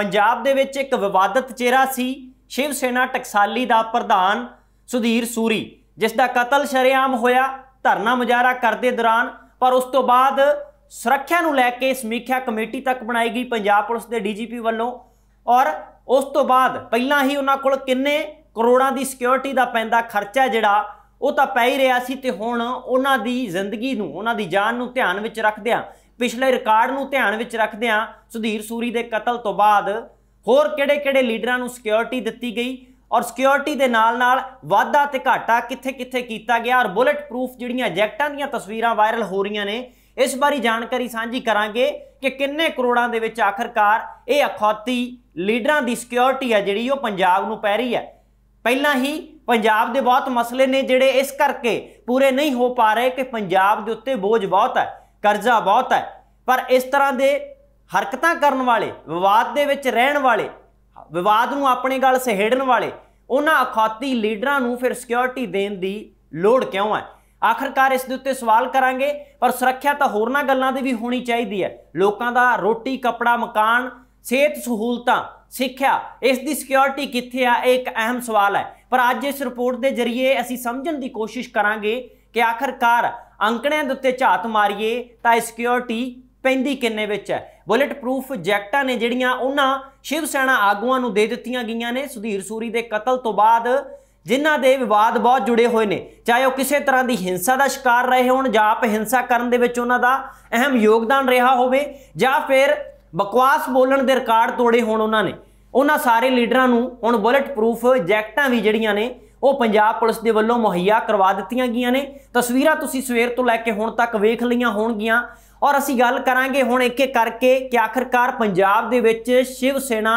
ਪੰਜਾਬ ਦੇ ਵਿੱਚ ਇੱਕ ਵਿਵਾਦਤ ਚਿਹਰਾ ਸੀ ਸ਼ਿਵ ਸੈਨਾ ਟਕਸਾਲੀ ਦਾ ਪ੍ਰਧਾਨ ਸੁਧੀਰ ਸੂਰੀ ਜਿਸ ਦਾ ਕਤਲ ਸ਼ਰਿਆਮ ਹੋਇਆ ਧਰਨਾ ਮੁਜ਼ਾਹਰਾ ਕਰਦੇ ਦੌਰਾਨ ਪਰ ਉਸ ਤੋਂ ਬਾਅਦ ਸੁਰੱਖਿਆ ਨੂੰ ਲੈ ਕੇ ਸਮੀਖਿਆ ਕਮੇਟੀ ਤੱਕ ਬਣਾਈ ਗਈ ਪੰਜਾਬ ਪੁਲਿਸ ਦੇ ਡੀਜੀਪੀ ਵੱਲੋਂ ਔਰ ਉਸ ਤੋਂ ਬਾਅਦ ਪਹਿਲਾਂ ਹੀ ਉਹਨਾਂ ਕੋਲ ਕਿੰਨੇ ਕਰੋੜਾਂ ਦੀ ਸਿਕਿਉਰਿਟੀ ਦਾ ਪੈਂਦਾ ਖਰਚਾ ਜਿਹੜਾ ਉਹ ਤਾਂ ਪੈ ਹੀ ਰਿਹਾ ਸੀ ਤੇ ਹੁਣ ਉਹਨਾਂ ਦੀ ਜ਼ਿੰਦਗੀ ਨੂੰ ਉਹਨਾਂ ਦੀ ਜਾਨ ਨੂੰ ਧਿਆਨ ਵਿੱਚ ਰੱਖਦਿਆਂ ਪਿਛਲੇ ਰਿਕਾਰਡ ਨੂੰ ਧਿਆਨ ਵਿੱਚ ਰੱਖਦਿਆਂ ਸੁਧੀਰ ਸੂਰੀ ਦੇ ਕਤਲ ਤੋਂ ਬਾਅਦ ਹੋਰ ਕਿਹੜੇ-ਕਿਹੜੇ ਲੀਡਰਾਂ ਨੂੰ ਸਿਕਿਉਰਿਟੀ ਦਿੱਤੀ ਗਈ ਔਰ ਸਿਕਿਉਰਿਟੀ ਦੇ ਨਾਲ-ਨਾਲ ਵਾਧਾ ਤੇ ਘਾਟਾ ਕਿੱਥੇ-ਕਿੱਥੇ ਕੀਤਾ ਗਿਆ ਔਰ ਬੁਲੇਟ ਪ੍ਰੂਫ ਜਿਹੜੀਆਂ ਜੈਕਟਾਂ ਦੀਆਂ ਤਸਵੀਰਾਂ ਵਾਇਰਲ ਹੋ ਰਹੀਆਂ ਨੇ ਇਸ ਬਾਰੇ ਜਾਣਕਾਰੀ ਸਾਂਝੀ ਕਰਾਂਗੇ ਕਿ ਕਿੰਨੇ ਕਰੋੜਾਂ ਦੇ ਵਿੱਚ ਆਖਰਕਾਰ ਇਹ ਅਖੌਤੀ ਲੀਡਰਾਂ ਦੀ ਸਿਕਿਉਰਿਟੀ ਹੈ ਜਿਹੜੀ ਉਹ ਪੰਜਾਬ ਨੂੰ ਪੈ ਰਹੀ ਹੈ ਪਹਿਲਾਂ ਹੀ ਪੰਜਾਬ ਦੇ ਬਹੁਤ ਮਸਲੇ ਨੇ ਜਿਹੜੇ ਇਸ ਕਰਕੇ ਪੂਰੇ ਨਹੀਂ ਹੋ ਪਾ ਰਹੇ ਕਿ ਪੰਜਾਬ ਦੇ ਉੱਤੇ ਬੋਝ ਬਹੁਤ ਹੈ ਕਰਜ਼ਾ ਬਹੁਤ ਹੈ ਪਰ ਇਸ ਤਰ੍ਹਾਂ ਦੇ ਹਰਕਤਾਂ ਕਰਨ ਵਾਲੇ ਵਿਵਾਦ ਦੇ ਵਿੱਚ ਰਹਿਣ ਵਾਲੇ ਵਿਵਾਦ ਨੂੰ ਆਪਣੇ ਗੱਲ ਸਹਿੜਨ ਵਾਲੇ ਉਹਨਾਂ ਅਖੌਤੀ ਲੀਡਰਾਂ ਨੂੰ ਫਿਰ ਸਿਕਿਉਰਿਟੀ ਦੇਣ ਦੀ ਲੋੜ ਕਿਉਂ ਹੈ ਆਖਰਕਾਰ ਇਸ ਦੇ ਉੱਤੇ ਸਵਾਲ ਕਰਾਂਗੇ ਪਰ ਸੁਰੱਖਿਆ ਤਾਂ ਹੋਰਨਾਂ ਗੱਲਾਂ ਦੀ ਵੀ ਹੋਣੀ ਚਾਹੀਦੀ ਹੈ ਲੋਕਾਂ ਦਾ ਰੋਟੀ ਕੱਪੜਾ ਮਕਾਨ ਸਿਹਤ ਸਹੂਲਤਾਂ ਸਿੱਖਿਆ ਇਸ ਦੀ ਸਿਕਿਉਰਿਟੀ ਕਿੱਥੇ ਆ ਇਹ ਇੱਕ ਅਹਿਮ ਸਵਾਲ ਹੈ ਪਰ ਅੱਜ ਇਸ ਰਿਪੋਰਟ ਦੇ ਜ਼ਰੀਏ ਅਸੀਂ ਸਮਝਣ ਦੀ ਕੋਸ਼ਿਸ਼ ਕਰਾਂਗੇ ਕਿ ਆਖਰਕਾਰ ਅੰਕੜਿਆਂ ਦੇ ਉੱਤੇ ਝਾਤ ਮਾਰੀਏ ਤਾਂ ਇਹ ਸਿਕਿਉਰਿਟੀ ਪੈਂਦੀ ਕਿੰਨੇ ਵਿੱਚ ਹੈ ਬੁਲੇਟ ਪ੍ਰੂਫ ਜੈਕਟਾਂ ਨੇ ਜਿਹੜੀਆਂ ਉਹਨਾਂ ਸ਼ਿਵ ਸੈਨਾ ਆਗੂਆਂ ਨੂੰ ਦੇ ਦਿੱਤੀਆਂ ਗਈਆਂ ਨੇ ਸੁਧੀਰ ਸੂਰੀ ਦੇ ਕਤਲ ਤੋਂ ਬਾਅਦ ਜਿਨ੍ਹਾਂ ਦੇ ਵਿਵਾਦ ਬਹੁਤ ਜੁੜੇ ਹੋਏ ਨੇ ਚਾਹੇ ਉਹ ਕਿਸੇ ਤਰ੍ਹਾਂ ਦੀ ਹਿੰਸਾ ਦਾ ਸ਼ਿਕਾਰ ਰਹੇ ਹੋਣ ਜਾਂ ਆਪ ਹਿੰਸਾ ਕਰਨ ਦੇ ਵਿੱਚ ਉਹਨਾਂ ਦਾ ਅਹਿਮ ਯੋਗਦਾਨ ਰਿਹਾ ਹੋਵੇ ਜਾਂ ਫਿਰ ਬਕਵਾਸ ਬੋਲਣ ਦੇ ਰਿਕਾਰਡ ਤੋੜੇ ਹੋਣ ਉਹਨਾਂ ਨੇ ਉਹਨਾਂ ਸਾਰੇ ਲੀਡਰਾਂ ਨੂੰ ਹੁਣ ਬੁਲੇਟ ਪ੍ਰੂਫ ਜੈਕਟਾਂ ਵੀ ਜਿਹੜੀਆਂ ਨੇ ਉਹ ਪੰਜਾਬ ਪੁਲਿਸ ਦੇ ਵੱਲੋਂ ਮੁਹੱਈਆ ਕਰਵਾ ਦਿੱਤੀਆਂ ਗਈਆਂ ਨੇ ਤਸਵੀਰਾਂ ਤੁਸੀਂ ਸਵੇਰ ਤੋਂ ਲੈ ਕੇ ਹੁਣ ਤੱਕ ਵੇਖ ਲਈਆਂ ਹੋਣਗੀਆਂ ਔਰ ਅਸੀਂ ਗੱਲ ਕਰਾਂਗੇ ਹੁਣ ਇੱਕ ਇੱਕ ਕਰਕੇ ਕਿ ਆਖਰਕਾਰ ਪੰਜਾਬ ਦੇ ਵਿੱਚ ਸ਼ਿਵ ਸੈਨਾ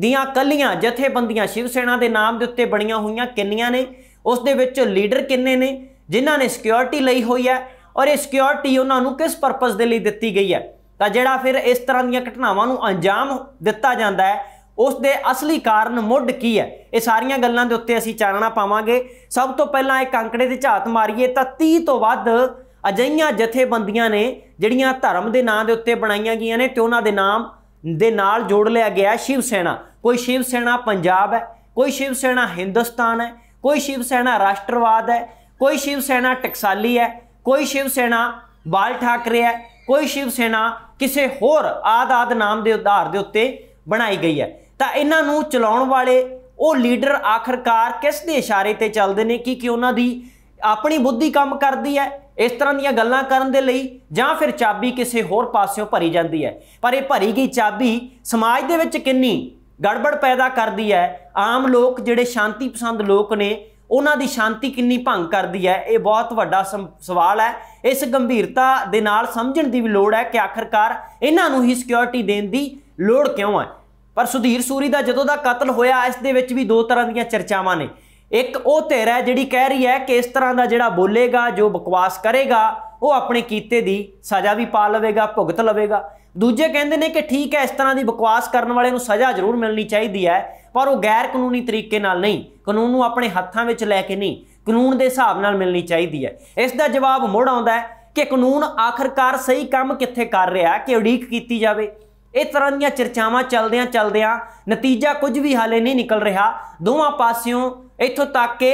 ਦੀਆਂ ਕੱਲੀਆਂ ਜਥੇਬੰਦੀਆਂ ਸ਼ਿਵ ਸੈਨਾ ਦੇ ਨਾਮ ਦੇ ਉੱਤੇ ਬਣੀਆਂ ਹੋਈਆਂ ਕਿੰਨੀਆਂ ਨੇ ਉਸ ਦੇ ਵਿੱਚ ਲੀਡਰ ਕਿੰਨੇ ਨੇ ਜਿਨ੍ਹਾਂ ਨੇ ਸਿਕਿਉਰਿਟੀ ਲਈ ਹੋਈ ਹੈ ਔਰ ਇਹ ਸਿਕਿਉਰਿਟੀ ਉਹਨਾਂ ਨੂੰ ਕਿਸ ਪਰਪਸ ਦੇ ਲਈ ਦਿੱਤੀ ਗਈ ਹੈ ਤਾਂ ਜਿਹੜਾ ਫਿਰ ਇਸ ਤਰ੍ਹਾਂ ਦੀਆਂ ਘਟਨਾਵਾਂ ਨੂੰ ਅੰਜਾਮ ਦਿੱਤਾ ਜਾਂਦਾ ਹੈ ਉਸ ਦੇ ਅਸਲੀ ਕਾਰਨ ਮੁੱਢ ਕੀ ਹੈ ਇਹ ਸਾਰੀਆਂ ਗੱਲਾਂ ਦੇ ਉੱਤੇ ਅਸੀਂ ਚਾਨਣਾ ਪਾਵਾਂਗੇ ਸਭ ਤੋਂ ਪਹਿਲਾਂ ਇੱਕ ਅੰਕੜੇ ਤੇ ਝਾਤ ਮਾਰੀਏ ਤਾਂ 30 ਤੋਂ ਵੱਧ ਅਜਈਆਂ ਜਥੇਬੰਦੀਆਂ ਨੇ ਜਿਹੜੀਆਂ ਧਰਮ ਦੇ ਨਾਂ ਦੇ ਉੱਤੇ ਬਣਾਈਆਂ ਗਈਆਂ ਨੇ ਤੇ ਉਹਨਾਂ ਦੇ ਨਾਮ ਦੇ ਨਾਲ ਜੋੜ ਲਿਆ ਗਿਆ ਸ਼ਿਵ ਸੈਨਾ ਕੋਈ ਸ਼ਿਵ ਸੈਨਾ ਪੰਜਾਬ ਹੈ ਕੋਈ ਸ਼ਿਵ ਸੈਨਾ ਹਿੰਦੁਸਤਾਨ ਹੈ ਕੋਈ ਸ਼ਿਵ ਸੈਨਾ ਰਾਸ਼ਟਰਵਾਦ ਹੈ ਕੋਈ ਸ਼ਿਵ ਸੈਨਾ ਟਕਸਾਲੀ ਹੈ ਕੋਈ ਸ਼ਿਵ ਸੈਨਾ ਬਾਲ ਠਾਕਰੇ ਹੈ ਕੋਈ ਸ਼ਿਵ ਸੈਨਾ ਕਿਸੇ ਹੋਰ ਆਦ ਆਦ ਨਾਮ ਦੇ ਉਧਾਰ ਦੇ ਉੱਤੇ ਬਣਾਈ ਗਈ ਹੈ ਤਾਂ ਇਹਨਾਂ ਨੂੰ ਚਲਾਉਣ ਵਾਲੇ ਉਹ ਲੀਡਰ ਆਖਰਕਾਰ ਕਿਸ ਦੇ ਇਸ਼ਾਰੇ ਤੇ ਚੱਲਦੇ ਨੇ ਕਿ ਕਿ ਉਹਨਾਂ ਦੀ ਆਪਣੀ ਬੁੱਧੀ ਕੰਮ ਕਰਦੀ ਹੈ ਇਸ ਤਰ੍ਹਾਂ ਦੀਆਂ ਗੱਲਾਂ ਕਰਨ ਦੇ ਲਈ ਜਾਂ ਫਿਰ ਚਾਬੀ ਕਿਸੇ ਹੋਰ ਪਾਸਿਓਂ ਭਰੀ ਜਾਂਦੀ ਹੈ ਪਰ ਇਹ ਭਰੀ ਗਈ ਚਾਬੀ ਸਮਾਜ ਦੇ ਵਿੱਚ ਕਿੰਨੀ ਗੜਬੜ ਪੈਦਾ ਕਰਦੀ ਹੈ ਆਮ ਲੋਕ ਜਿਹੜੇ ਸ਼ਾਂਤੀ ਪਸੰਦ ਲੋਕ ਨੇ ਉਹਨਾਂ ਦੀ ਸ਼ਾਂਤੀ ਕਿੰਨੀ ਭੰਗ ਕਰਦੀ ਹੈ ਇਹ ਬਹੁਤ ਵੱਡਾ ਸਵਾਲ ਹੈ ਇਸ ਗੰਭੀਰਤਾ ਦੇ ਨਾਲ ਸਮਝਣ ਦੀ ਵੀ ਲੋੜ ਹੈ ਕਿ ਆਖਰਕਾਰ ਇਹਨਾਂ ਨੂੰ ਹੀ ਸਿਕਿਉਰਿਟੀ ਦੇਣ ਦੀ ਲੋੜ ਕਿਉਂ ਹੈ ਪਰ ਸੁਧੀਰ ਸੂਰੀ ਦਾ ਜਦੋਂ ਦਾ ਕਤਲ ਹੋਇਆ ਇਸ ਦੇ ਵਿੱਚ ਵੀ ਦੋ ਤਰ੍ਹਾਂ ਦੀਆਂ ਚਰਚਾਵਾਂ ਨੇ ਇੱਕ ਉਹ ਧਿਰ ਹੈ ਜਿਹੜੀ ਕਹਿ ਰਹੀ ਹੈ ਕਿ ਇਸ ਤਰ੍ਹਾਂ ਦਾ ਜਿਹੜਾ ਬੋਲੇਗਾ ਜੋ ਬਕਵਾਸ ਕਰੇਗਾ ਉਹ ਆਪਣੇ ਕੀਤੇ ਦੀ ਸਜ਼ਾ ਵੀ ਪਾ ਲਵੇਗਾ ਭੁਗਤ ਲਵੇਗਾ ਦੂਜੇ ਕਹਿੰਦੇ ਨੇ ਕਿ ਠੀਕ ਹੈ ਇਸ ਤਰ੍ਹਾਂ ਦੀ ਬਕਵਾਸ ਕਰਨ ਵਾਲੇ ਨੂੰ ਸਜ਼ਾ ਜ਼ਰੂਰ ਮਿਲਣੀ ਚਾਹੀਦੀ ਹੈ ਪਰ ਉਹ ਗੈਰ ਕਾਨੂੰਨੀ ਤਰੀਕੇ ਨਾਲ ਨਹੀਂ ਕਾਨੂੰਨ ਨੂੰ ਆਪਣੇ ਹੱਥਾਂ ਵਿੱਚ ਲੈ ਕੇ ਨਹੀਂ ਕਾਨੂੰਨ ਦੇ ਹਿਸਾਬ ਨਾਲ ਮਿਲਣੀ ਚਾਹੀਦੀ ਹੈ ਇਸ ਦਾ ਜਵਾਬ ਮੁੜ ਆਉਂਦਾ ਹੈ ਕਿ ਕਾਨੂੰਨ ਆਖਰਕਾਰ ਸਹੀ ਕੰਮ ਕਿੱਥੇ ਕਰ ਰਿਹਾ ਕਿ ਉਡੀਕ ਕੀਤੀ ਜਾਵੇ ਇਹ ਤਰ੍ਹਾਂ ਦੀਆਂ ਚਰਚਾਵਾਂ ਚੱਲਦਿਆਂ ਚੱਲਦਿਆਂ ਨਤੀਜਾ ਕੁਝ ਵੀ ਹਾਲੇ ਨਹੀਂ ਨਿਕਲ ਰਿਹਾ ਦੋਵਾਂ ਪਾਸਿਓਂ ਇੱਥੋਂ ਤੱਕ ਕਿ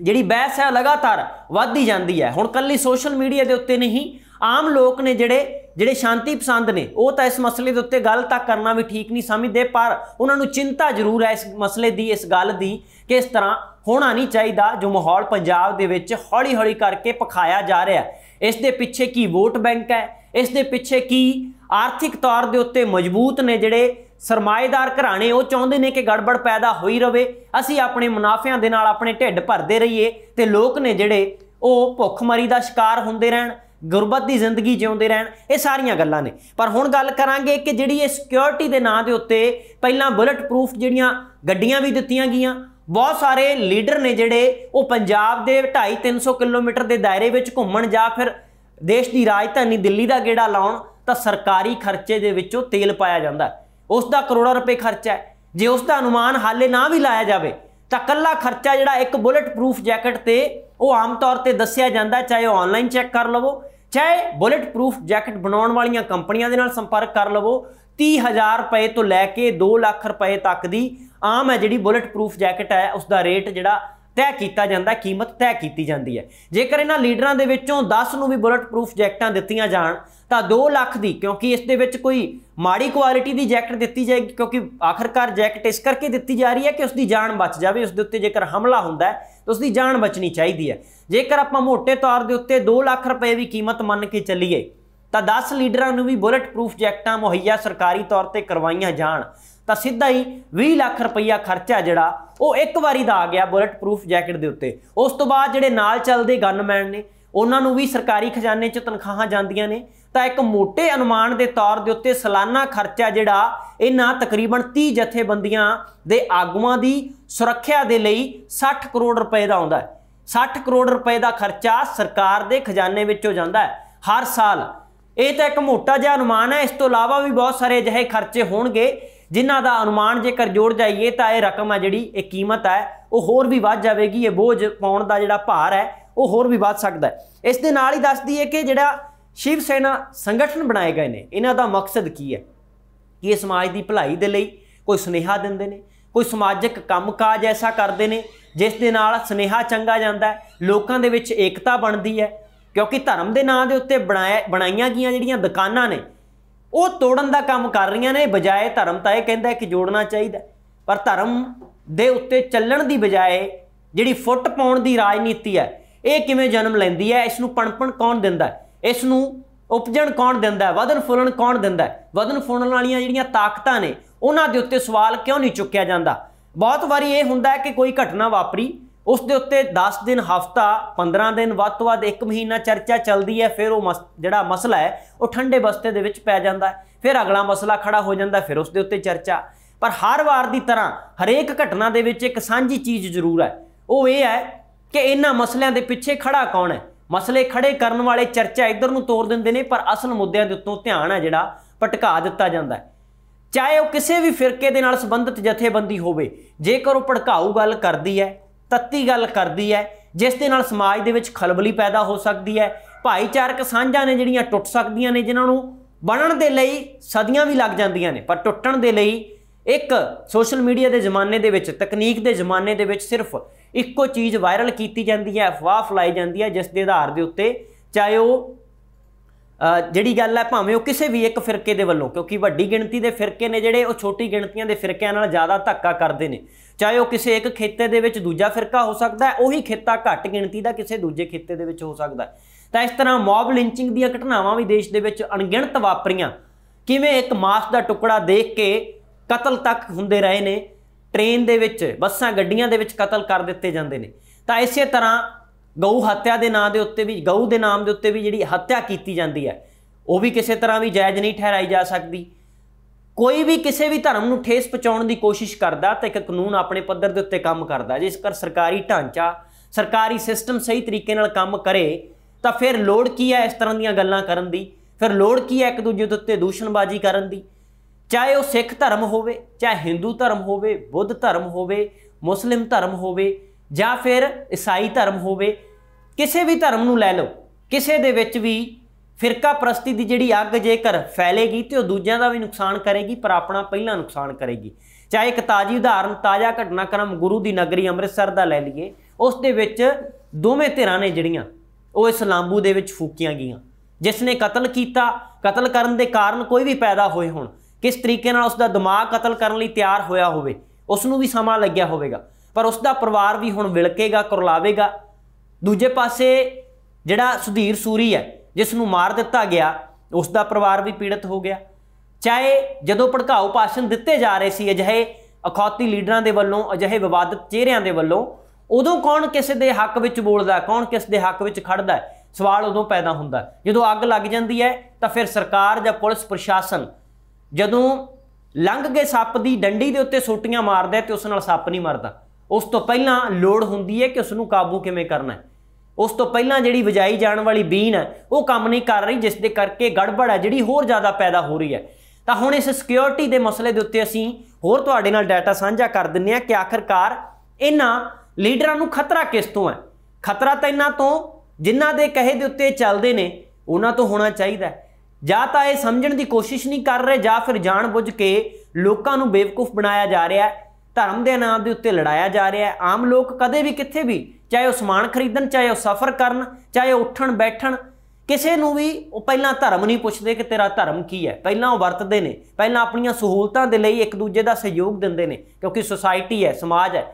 ਜਿਹੜੀ ਬਹਿਸ ਹੈ ਲਗਾਤਾਰ ਵੱਧਦੀ ਜਾਂਦੀ ਹੈ ਹੁਣ ਕੱਲੀ ਸੋਸ਼ਲ ਮੀਡੀਆ ਦੇ ਉੱਤੇ ਨਹੀਂ ਆਮ ਲੋਕ ਨੇ ਜਿਹੜੇ ਜਿਹੜੇ ਸ਼ਾਂਤੀ ਪਸੰਦ ਨੇ ਉਹ ਤਾਂ ਇਸ ਮਸਲੇ ਦੇ ਉੱਤੇ ਗੱਲ ਤਾਂ ਕਰਨਾ ਵੀ ਠੀਕ ਨਹੀਂ ਸਮਝਦੇ ਪਰ ਉਹਨਾਂ ਨੂੰ ਚਿੰਤਾ ਜ਼ਰੂਰ ਹੈ ਇਸ ਮਸਲੇ ਦੀ ਇਸ ਗੱਲ ਦੀ ਕਿ ਇਸ ਤਰ੍ਹਾਂ ਹੋਣਾ ਨਹੀਂ ਚਾਹੀਦਾ ਜੋ ਮਾਹੌਲ ਪੰਜਾਬ ਦੇ ਵਿੱਚ ਹੌਲੀ-ਹੌਲੀ ਕਰਕੇ ਪਖਾਇਆ ਜਾ ਰਿਹਾ ਹੈ ਇਸ ਦੇ ਪਿੱਛੇ ਕੀ ਵੋਟ ਬੈਂਕ ਹੈ ਇਸ ਦੇ ਪਿੱਛੇ ਕੀ ਆਰਥਿਕ ਤੌਰ ਦੇ ਉੱਤੇ ਮਜ਼ਬੂਤ ਨੇ ਜਿਹੜੇ ਸਰਮਾਏਦਾਰ ਘਰਾਣੇ ਉਹ ਚਾਹੁੰਦੇ ਨੇ ਕਿ ਗੜਬੜ ਪੈਦਾ ਹੋਈ ਰਵੇ ਅਸੀਂ ਆਪਣੇ ਮੁਨਾਫਿਆਂ ਦੇ ਨਾਲ ਆਪਣੇ ਢਿੱਡ ਭਰਦੇ ਰਹੀਏ ਤੇ ਲੋਕ ਨੇ ਜਿਹੜੇ ਉਹ ਭੁੱਖਮਰੀ ਦਾ ਸ਼ਿਕਾਰ ਹੁੰਦੇ ਰਹਿਣ ਗੁਰਬਤ ਦੀ ਜ਼ਿੰਦਗੀ ਜਿਉਂਦੇ ਰਹਿਣ ਇਹ ਸਾਰੀਆਂ ਗੱਲਾਂ ਨੇ ਪਰ ਹੁਣ ਗੱਲ ਕਰਾਂਗੇ ਕਿ ਜਿਹੜੀ ਇਹ ਸਿਕਿਉਰਿਟੀ ਦੇ ਨਾਂ ਦੇ ਉੱਤੇ ਪਹਿਲਾਂ ਬੁਲਟ ਪ੍ਰੂਫ ਜਿਹੜੀਆਂ ਗੱਡੀਆਂ ਵੀ ਦਿੱਤੀਆਂ ਗਈਆਂ ਬਹੁਤ ਸਾਰੇ ਲੀਡਰ ਨੇ ਜਿਹੜੇ ਉਹ ਪੰਜਾਬ ਦੇ 2.5 300 ਕਿਲੋਮੀਟਰ ਦੇ ਦਾਇਰੇ ਵਿੱਚ ਘੁੰਮਣ ਜਾਂ ਫਿਰ ਦੇਸ਼ ਦੀ ਰਾਜਧਾਨੀ ਦਿੱਲੀ ਦਾ ਗੇੜਾ ਲਾਉਣ ਤਾਂ ਸਰਕਾਰੀ ਖਰਚੇ ਦੇ ਵਿੱਚੋਂ ਤੇਲ ਪਾਇਆ ਜਾਂਦਾ ਉਸ ਦਾ ਕਰੋੜਾਂ ਰੁਪਏ ਖਰਚਾ ਹੈ ਜੇ ਉਸ ਦਾ ਅਨੁਮਾਨ ਹਾਲੇ ਨਾ ਵੀ ਲਾਇਆ ਜਾਵੇ ਤਾਂ ਕੱਲਾ ਖਰਚਾ ਜਿਹੜਾ ਇੱਕ ਬੁਲੇਟ ਪ੍ਰੂਫ ਜੈਕਟ ਤੇ ਉਹ ਆਮ ਤੌਰ ਤੇ ਦੱਸਿਆ ਜਾਂਦਾ ਚਾਹੇ ਆਨਲਾਈਨ ਚੈੱਕ ਕਰ ਲਵੋ ਚਾਹੇ ਬੁਲੇਟ ਪ੍ਰੂਫ ਜੈਕਟ ਬਣਾਉਣ ਵਾਲੀਆਂ ਕੰਪਨੀਆਂ ਦੇ ਨਾਲ ਸੰਪਰਕ ਕਰ ਲਵੋ 30000 ਰੁਪਏ ਤੋਂ ਲੈ ਕੇ 2 ਲੱਖ ਰੁਪਏ ਤੱਕ ਦੀ ਆਮ ਹੈ ਜਿਹੜੀ ਬੁਲੇਟ ਪ੍ਰੂਫ ਜੈਕਟ ਹੈ ਉਸ ਦਾ ਰੇਟ ਜਿਹੜਾ ਤੈਅ ਕੀਤਾ ਜਾਂਦਾ ਕੀਮਤ ਤੈਅ ਕੀਤੀ ਜਾਂਦੀ ਹੈ ਜੇਕਰ ਇਹਨਾਂ ਲੀਡਰਾਂ ਦੇ ਵਿੱਚੋਂ 10 ਨੂੰ ਵੀ ਬੁਲਟ ਪ੍ਰੂਫ ਜੈਕਟਾਂ ਦਿੱਤੀਆਂ ਜਾਣ ਤਾਂ 2 ਲੱਖ ਦੀ ਕਿਉਂਕਿ ਇਸ ਦੇ ਵਿੱਚ ਕੋਈ ਮਾੜੀ ਕੁਆਲਿਟੀ ਦੀ ਜੈਕਟ ਦਿੱਤੀ ਜਾਏਗੀ ਕਿਉਂਕਿ ਆਖਰਕਾਰ ਜੈਕਟ ਇਸ ਕਰਕੇ ਦਿੱਤੀ ਜਾ ਰਹੀ ਹੈ ਕਿ ਉਸ ਦੀ ਜਾਨ ਬਚ ਜਾਵੇ ਉਸ ਦੇ ਉੱਤੇ ਜੇਕਰ ਹਮਲਾ ਹੁੰਦਾ ਹੈ ਤਾਂ ਉਸ ਦੀ ਜਾਨ ਬਚਣੀ ਚਾਹੀਦੀ ਹੈ ਜੇਕਰ ਆਪਾਂ ਮੋਟੇ ਤੌਰ ਦੇ ਉੱਤੇ 2 ਲੱਖ ਰੁਪਏ ਵੀ ਕੀਮਤ ਮੰਨ ਕੇ ਚੱਲੀਏ ਤਾਂ 10 ਲੀਡਰਾਂ ਨੂੰ ਵੀ ਬੁਲਟ ਪ੍ਰੂਫ ਜੈਕਟਾਂ ਮੁਹੱਈਆ ਸਰਕਾਰੀ ਤੌਰ ਤੇ ਕਰਵਾਈਆਂ ਜਾਣ ਤਾਂ ਸਿੱਧਾ ਹੀ 20 ਲੱਖ ਰੁਪਈਆ ਖਰਚਾ ਜਿਹੜਾ ਉਹ ਇੱਕ ਵਾਰੀ ਦਾ ਆ ਗਿਆ ਬੁਲਟ ਪ੍ਰੂਫ ਜੈਕਟ ਦੇ ਉੱਤੇ ਉਸ ਤੋਂ ਬਾਅਦ ਜਿਹੜੇ ਨਾਲ ਚੱਲਦੇ ਗਨਮੈਨ ਨੇ ਉਹਨਾਂ ਨੂੰ ਵੀ ਸਰਕਾਰੀ ਖਜ਼ਾਨੇ 'ਚ ਤਨਖਾਹਾਂ ਜਾਂਦੀਆਂ ਨੇ ਤਾਂ ਇੱਕ ਮੋٹے ਅਨੁਮਾਨ ਦੇ ਤੌਰ ਦੇ ਉੱਤੇ ਸਾਲਾਨਾ ਖਰਚਾ ਜਿਹੜਾ ਇਹਨਾਂ ਤਕਰੀਬਨ 30 ਜਥੇਬੰਦੀਆਂ ਦੇ ਆਗੂਆਂ ਦੀ ਸੁਰੱਖਿਆ ਦੇ ਲਈ 60 ਕਰੋੜ ਰੁਪਏ ਦਾ ਆਉਂਦਾ ਹੈ 60 ਕਰੋੜ ਰੁਪਏ ਦਾ ਖਰਚਾ ਸਰਕਾਰ ਦੇ ਖਜ਼ਾਨੇ ਵਿੱਚੋਂ ਜਾਂਦਾ ਹੈ ਹਰ ਸਾਲ ਇਹ ਤਾਂ ਇੱਕ ਮੋਟਾ ਜਿਹਾ ਅਨੁਮਾਨ ਹੈ ਇਸ ਤੋਂ ਇਲਾਵਾ ਵੀ ਬਹੁਤ ਸਾਰੇ ਅਜਿਹੇ ਖਰਚੇ ਹੋਣਗੇ ਜਿਨ੍ਹਾਂ ਦਾ ਅਨੁਮਾਨ ਜੇਕਰ ਜੋੜ ਜਾਈਏ ਤਾਂ ਇਹ ਰਕਮ ਹੈ ਜਿਹੜੀ ਇਹ ਕੀਮਤ ਹੈ ਉਹ ਹੋਰ ਵੀ ਵੱਧ ਜਾਵੇਗੀ ਇਹ ਬੋਝ ਪਾਉਣ ਦਾ ਜਿਹੜਾ ਭਾਰ ਹੈ ਉਹ ਹੋਰ ਵੀ ਵੱਧ ਸਕਦਾ ਹੈ ਇਸ ਦੇ ਨਾਲ ਹੀ ਦੱਸਦੀ ਹੈ ਕਿ ਜਿਹੜਾ ਸ਼ਿਵ ਸੈਨਾ ਸੰਗਠਨ ਬਣਾਏ ਗਏ ਨੇ ਇਹਨਾਂ ਦਾ ਮਕਸਦ ਕੀ ਹੈ ਕਿ ਇਹ ਸਮਾਜ ਦੀ ਭਲਾਈ ਦੇ ਲਈ ਕੋਈ ਸੁਨੇਹਾ ਦਿੰਦੇ ਨੇ ਕੋਈ ਸਮਾਜਿਕ ਕੰਮਕਾਜ ਐਸਾ ਕਰਦੇ ਨੇ ਜਿਸ ਦੇ ਨਾਲ ਸੁਨੇਹਾ ਚੰਗਾ ਜਾਂਦਾ ਹੈ ਲੋਕਾਂ ਦੇ ਵਿੱਚ ਏਕਤਾ ਬਣਦੀ ਹੈ ਕਿਉਂਕਿ ਧਰਮ ਦੇ ਨਾਂ ਦੇ ਉੱਤੇ ਬਣਾਇਆ ਬਣਾਈਆਂ ਗਈਆਂ ਜਿਹੜੀਆਂ ਦੁਕਾਨਾਂ ਨੇ ਉਹ ਤੋੜਨ ਦਾ ਕੰਮ ਕਰ ਰਹੀਆਂ ਨੇ ਬਜਾਏ ਧਰਮ ਤਾਂ ਇਹ ਕਹਿੰਦਾ ਕਿ ਜੋੜਨਾ ਚਾਹੀਦਾ ਪਰ ਧਰਮ ਦੇ ਉੱਤੇ ਚੱਲਣ ਦੀ ਬਜਾਏ ਜਿਹੜੀ ਫੁੱਟ ਪਾਉਣ ਦੀ ਰਾਜਨੀਤੀ ਹੈ ਇਹ ਕਿਵੇਂ ਜਨਮ ਲੈਂਦੀ ਹੈ ਇਸ ਨੂੰ ਪਣਪਣ ਕੌਣ ਦਿੰਦਾ ਇਸ ਨੂੰ ਉਪਜਣ ਕੌਣ ਦਿੰਦਾ ਵਧਨ ਫੁੱਲਣ ਕੌਣ ਦਿੰਦਾ ਵਧਨ ਫੁੱਲਣ ਵਾਲੀਆਂ ਜਿਹੜੀਆਂ ਤਾਕਤਾਂ ਨੇ ਉਹਨਾਂ ਦੇ ਉੱਤੇ ਸਵਾਲ ਕਿਉਂ ਨਹੀਂ ਚੁੱਕਿਆ ਜਾਂਦਾ ਬਹੁਤ ਵਾਰੀ ਇਹ ਹੁੰਦਾ ਹੈ ਕਿ ਕੋਈ ਘਟਨਾ ਵਾਪਰੀ ਉਸ ਦੇ ਉੱਤੇ 10 ਦਿਨ ਹਫਤਾ 15 ਦਿਨ ਵੱਧ ਤੋਂ ਵੱਧ 1 ਮਹੀਨਾ ਚਰਚਾ ਚੱਲਦੀ ਹੈ ਫਿਰ ਉਹ ਜਿਹੜਾ ਮਸਲਾ ਹੈ ਉਹ ਠੰਡੇ ਬਸਤੇ ਦੇ ਵਿੱਚ ਪੈ ਜਾਂਦਾ ਹੈ ਫਿਰ ਅਗਲਾ ਮਸਲਾ ਖੜਾ ਹੋ ਜਾਂਦਾ ਫਿਰ ਉਸ ਦੇ ਉੱਤੇ ਚਰਚਾ ਪਰ ਹਰ ਵਾਰ ਦੀ ਤਰ੍ਹਾਂ ਹਰੇਕ ਘਟਨਾ ਦੇ ਵਿੱਚ ਇੱਕ ਸਾਂਝੀ ਚੀਜ਼ ਜ਼ਰੂਰ ਹੈ ਉਹ ਇਹ ਹੈ ਕਿ ਇਹਨਾਂ ਮਸਲਿਆਂ ਦੇ ਪਿੱਛੇ ਖੜਾ ਕੌਣ ਹੈ ਮਸਲੇ ਖੜੇ ਕਰਨ ਵਾਲੇ ਚਰਚਾ ਇੱਧਰ ਨੂੰ ਤੋਰ ਦਿੰਦੇ ਨੇ ਪਰ ਅਸਲ ਮੁੱਦਿਆਂ ਦੇ ਉੱਤੋਂ ਧਿਆਨ ਹੈ ਜਿਹੜਾ ਭਟਕਾ ਦਿੱਤਾ ਜਾਂਦਾ ਹੈ ਚਾਹੇ ਉਹ ਕਿਸੇ ਵੀ ਫਿਰਕੇ ਦੇ ਨਾਲ ਸੰਬੰਧਿਤ ਜਥੇਬੰਦੀ ਹੋਵੇ ਜੇਕਰ ਉਹ ਭੜਕਾਊ ਗੱਲ ਕਰਦੀ ਹੈ ਤੱਤੀ ਗੱਲ ਕਰਦੀ ਹੈ ਜਿਸ ਦੇ ਨਾਲ ਸਮਾਜ ਦੇ ਵਿੱਚ ਖਲਬਲੀ ਪੈਦਾ ਹੋ ਸਕਦੀ ਹੈ ਭਾਈਚਾਰਕ ਸਾਂਝਾਂ ਨੇ ਜਿਹੜੀਆਂ ਟੁੱਟ ਸਕਦੀਆਂ ਨੇ ਜਿਨ੍ਹਾਂ ਨੂੰ ਬਣਨ ਦੇ ਲਈ ਸਦੀਆਂ ਵੀ ਲੱਗ ਜਾਂਦੀਆਂ ਨੇ ਪਰ ਟੁੱਟਣ ਦੇ ਲਈ ਇੱਕ ਸੋਸ਼ਲ ਮੀਡੀਆ ਦੇ ਜ਼ਮਾਨੇ ਦੇ ਵਿੱਚ ਤਕਨੀਕ ਦੇ ਜ਼ਮਾਨੇ ਦੇ ਵਿੱਚ ਸਿਰਫ ਇੱਕੋ ਚੀਜ਼ ਵਾਇਰਲ ਕੀਤੀ ਜਾਂਦੀ ਹੈ ਅਫਵਾਹ ਫਲਾਈ ਜਾਂਦੀ ਹੈ ਜਿਸ ਦੇ ਆਧਾਰ ਦੇ ਉੱਤੇ ਚਾਹੇ ਉਹ ਜਿਹੜੀ ਗੱਲ ਹੈ ਭਾਵੇਂ ਉਹ ਕਿਸੇ ਵੀ ਇੱਕ ਫਿਰਕੇ ਦੇ ਵੱਲੋਂ ਕਿਉਂਕਿ ਵੱਡੀ ਗਿਣਤੀ ਦੇ ਫਿਰਕੇ ਨੇ ਜਿਹੜੇ ਉਹ ਛੋਟੀ ਗਿਣਤੀਆਂ ਦੇ ਫਿਰਕਿਆਂ ਨਾਲ ਜ਼ਿਆਦਾ ਧੱਕਾ ਕਰਦੇ ਨੇ ਚਾਹੇ ਉਹ ਕਿਸੇ ਇੱਕ ਖੇਤੇ ਦੇ ਵਿੱਚ ਦੂਜਾ ਫਿਰਕਾ ਹੋ ਸਕਦਾ ਹੈ ਉਹੀ ਖੇਤਾ ਘੱਟ ਗਿਣਤੀ ਦਾ ਕਿਸੇ ਦੂਜੇ ਖੇਤੇ ਦੇ ਵਿੱਚ ਹੋ ਸਕਦਾ ਤਾਂ ਇਸ ਤਰ੍ਹਾਂ ਮੌਬ ਲਿੰਚਿੰਗ ਦੀਆਂ ਘਟਨਾਵਾਂ ਵੀ ਦੇਸ਼ ਦੇ ਵਿੱਚ ਅਣਗਿਣਤ ਵਾਪਰੀਆਂ ਕਿਵੇਂ ਇੱਕ ਮਾਸ ਦਾ ਟੁਕੜਾ ਦੇਖ ਕੇ ਕਤਲ ਤੱਕ ਹੁੰਦੇ ਰਹੇ ਨੇ ਟ੍ਰੇਨ ਦੇ ਵਿੱਚ ਬੱਸਾਂ ਗੱਡੀਆਂ ਦੇ ਵਿੱਚ ਕਤਲ ਕਰ ਦਿੱਤੇ ਜਾਂਦੇ ਨੇ ਤਾਂ ਇਸੇ ਤਰ੍ਹਾਂ ਗਊ ਹੱਤਿਆ ਦੇ ਨਾਂ ਦੇ ਉੱਤੇ ਵੀ ਗਊ ਦੇ ਨਾਮ ਦੇ ਉੱਤੇ ਵੀ ਜਿਹੜੀ ਹੱਤਿਆ ਕੀਤੀ ਜਾਂਦੀ ਹੈ ਉਹ ਵੀ ਕਿਸੇ ਤਰ੍ਹਾਂ ਵੀ ਜਾਇਜ਼ ਨਹੀਂ ਠਹਿਰਾਈ ਜਾ ਸਕਦੀ ਕੋਈ ਵੀ ਕਿਸੇ ਵੀ ਧਰਮ ਨੂੰ ਠੇਸ ਪਹੁੰਚਾਉਣ ਦੀ ਕੋਸ਼ਿਸ਼ ਕਰਦਾ ਤਾਂ ਇੱਕ ਕਾਨੂੰਨ ਆਪਣੇ ਪੱਧਰ ਦੇ ਉੱਤੇ ਕੰਮ ਕਰਦਾ ਜਿਸ ਕਰ ਸਰਕਾਰੀ ਢਾਂਚਾ ਸਰਕਾਰੀ ਸਿਸਟਮ ਸਹੀ ਤਰੀਕੇ ਨਾਲ ਕੰਮ ਕਰੇ ਤਾਂ ਫਿਰ ਲੋੜ ਕੀ ਹੈ ਇਸ ਤਰ੍ਹਾਂ ਦੀਆਂ ਗੱਲਾਂ ਕਰਨ ਦੀ ਫਿਰ ਲੋੜ ਕੀ ਹੈ ਇੱਕ ਦੂਜੇ ਦੇ ਉੱਤੇ ਦੂਸ਼ਣਬਾਜ਼ੀ ਕਰਨ ਦੀ ਚਾਹੇ ਉਹ ਸਿੱਖ ਧਰਮ ਹੋਵੇ ਚਾਹੇ ਹਿੰਦੂ ਧਰਮ ਹੋਵੇ ਬੁੱਧ ਧਰਮ ਹੋਵੇ ਮੁਸਲਿਮ ਧਰਮ ਹੋਵੇ ਜਾਂ ਫਿਰ ਈਸਾਈ ਧਰਮ ਹੋਵੇ ਕਿਸੇ ਵੀ ਧਰਮ ਨੂੰ ਲੈ ਲਓ ਕਿਸੇ ਦੇ ਵਿੱਚ ਵੀ ਫਿਰਕਾ ਪ੍ਰਸਤੀ ਦੀ ਜਿਹੜੀ ਅੱਗ ਜੇਕਰ ਫੈਲੇਗੀ ਤੇ ਉਹ ਦੂਜਿਆਂ ਦਾ ਵੀ ਨੁਕਸਾਨ ਕਰੇਗੀ ਪਰ ਆਪਣਾ ਪਹਿਲਾਂ ਨੁਕਸਾਨ ਕਰੇਗੀ ਚਾਹੇ ਇੱਕ ਤਾਜੀ ਉਦਾਹਰਨ ਤਾਜ਼ਾ ਘਟਨਾਕ੍ਰਮ ਗੁਰੂ ਦੀ ਨਗਰੀ ਅੰਮ੍ਰਿਤਸਰ ਦਾ ਲੈ ਲਈਏ ਉਸ ਦੇ ਵਿੱਚ ਦੋਵੇਂ ਧਿਰਾਂ ਨੇ ਜਿਹੜੀਆਂ ਉਹ ਇਸ ਲਾਂਬੂ ਦੇ ਵਿੱਚ ਫੂਕੀਆਂ ਗਈਆਂ ਜਿਸ ਨੇ ਕਤਲ ਕੀਤਾ ਕਤਲ ਕਰਨ ਦੇ ਕਾਰਨ ਕੋਈ ਵੀ ਪੈਦਾ ਹੋਏ ਹੋਣ ਕਿਸ ਤਰੀਕੇ ਨਾਲ ਉਸ ਦਾ ਦਿਮਾਗ ਕਤਲ ਕਰਨ ਲਈ ਤਿਆਰ ਹੋਇਆ ਹੋਵੇ ਉਸ ਨੂੰ ਵੀ ਸਮਾਂ ਲੱਗਿਆ ਹੋਵੇਗਾ ਪਰ ਉਸ ਦਾ ਪਰਿਵਾਰ ਵੀ ਹੁਣ ਵਿਲਕੇਗਾ ਕੁਰਲਾਵੇਗਾ ਦੂਜੇ ਪਾਸੇ ਜਿਹੜਾ ਸੁਧੀਰ ਸੂਰੀ ਹੈ ਜਿਸ ਨੂੰ ਮਾਰ ਦਿੱਤਾ ਗਿਆ ਉਸ ਦਾ ਪਰਿਵਾਰ ਵੀ ਪੀੜਤ ਹੋ ਗਿਆ ਚਾਹੇ ਜਦੋਂ ਭੜਕਾਊ ਭਾਸ਼ਣ ਦਿੱਤੇ ਜਾ ਰਹੇ ਸੀ ਅਜਿਹੇ ਅਖੌਤੀ ਲੀਡਰਾਂ ਦੇ ਵੱਲੋਂ ਅਜਿਹੇ ਵਿਵਾਦਿਤ ਚਿਹਰਿਆਂ ਦੇ ਵੱਲੋਂ ਉਦੋਂ ਕੌਣ ਕਿਸੇ ਦੇ ਹੱਕ ਵਿੱਚ ਬੋਲਦਾ ਕੌਣ ਕਿਸ ਦੇ ਹੱਕ ਵਿੱਚ ਖੜਦਾ ਸਵਾਲ ਉਦੋਂ ਪੈਦਾ ਹੁੰਦਾ ਜਦੋਂ ਅੱਗ ਲੱਗ ਜਾਂਦੀ ਹੈ ਤਾਂ ਫਿਰ ਸਰਕਾਰ ਜਾਂ ਪੁਲਿਸ ਪ੍ਰਸ਼ਾਸਨ ਜਦੋਂ ਲੰਘ ਕੇ ਸੱਪ ਦੀ ਡੰਡੀ ਦੇ ਉੱਤੇ ਸੋਟੀਆਂ ਮਾਰਦਾ ਤੇ ਉਸ ਨਾਲ ਸੱਪ ਨਹੀਂ ਮਰਦਾ ਉਸ ਤੋਂ ਪਹਿਲਾਂ ਲੋੜ ਹੁੰਦੀ ਹੈ ਕਿ ਉਸ ਨੂੰ ਕਾਬੂ ਕਿਵੇਂ ਕਰਨਾ ਹੈ ਉਸ ਤੋਂ ਪਹਿਲਾਂ ਜਿਹੜੀ ਵਜਾਈ ਜਾਣ ਵਾਲੀ ਬੀਨ ਹੈ ਉਹ ਕੰਮ ਨਹੀਂ ਕਰ ਰਹੀ ਜਿਸ ਦੇ ਕਰਕੇ ਗੜਬੜ ਹੈ ਜਿਹੜੀ ਹੋਰ ਜ਼ਿਆਦਾ ਪੈਦਾ ਹੋ ਰਹੀ ਹੈ ਤਾਂ ਹੁਣ ਇਸ ਸਿਕਿਉਰਿਟੀ ਦੇ ਮਸਲੇ ਦੇ ਉੱਤੇ ਅਸੀਂ ਹੋਰ ਤੁਹਾਡੇ ਨਾਲ ਡਾਟਾ ਸਾਂਝਾ ਕਰ ਦਿੰਨੇ ਆ ਕਿ ਆਖਰਕਾਰ ਇਹਨਾਂ ਲੀਡਰਾਂ ਨੂੰ ਖਤਰਾ ਕਿਸ ਤੋਂ ਹੈ ਖਤਰਾ ਤਾਂ ਇਹਨਾਂ ਤੋਂ ਜਿਨ੍ਹਾਂ ਦੇ ਕਹੇ ਦੇ ਉੱਤੇ ਚੱਲਦੇ ਨੇ ਉਹਨਾਂ ਤੋਂ ਹੋਣਾ ਚਾਹੀਦਾ ਜਾਂ ਤਾਂ ਇਹ ਸਮਝਣ ਦੀ ਕੋਸ਼ਿਸ਼ ਨਹੀਂ ਕਰ ਰਹੇ ਜਾਂ ਫਿਰ ਜਾਣਬੁੱਝ ਕੇ ਲੋਕਾਂ ਨੂੰ ਬੇਵਕੂਫ ਬਣਾਇਆ ਜਾ ਰਿਹਾ ਹੈ ਧਰਮ ਦੇ ਨਾਮ ਦੇ ਉੱਤੇ ਲੜਾਇਆ ਜਾ ਰਿਹਾ ਹੈ ਆਮ ਲੋਕ ਕਦੇ ਵੀ ਕਿੱਥੇ ਵੀ ਚਾਹੇ ਉਹ ਸਮਾਨ ਖਰੀਦਣ ਚਾਹੇ ਉਹ ਸਫ਼ਰ ਕਰਨ ਚਾਹੇ ਉੱਠਣ ਬੈਠਣ ਕਿਸੇ ਨੂੰ ਵੀ ਉਹ ਪਹਿਲਾਂ ਧਰਮ ਨਹੀਂ ਪੁੱਛਦੇ ਕਿ ਤੇਰਾ ਧਰਮ ਕੀ ਹੈ ਪਹਿਲਾਂ ਉਹ ਵਰਤਦੇ ਨੇ ਪਹਿਲਾਂ ਆਪਣੀਆਂ ਸਹੂਲਤਾਂ ਦੇ ਲਈ ਇੱਕ ਦੂਜੇ ਦਾ ਸਹਿਯੋਗ ਦਿੰਦੇ ਨੇ ਕਿਉਂਕਿ ਸੋਸਾਇਟੀ ਹੈ ਸਮਾਜ ਹੈ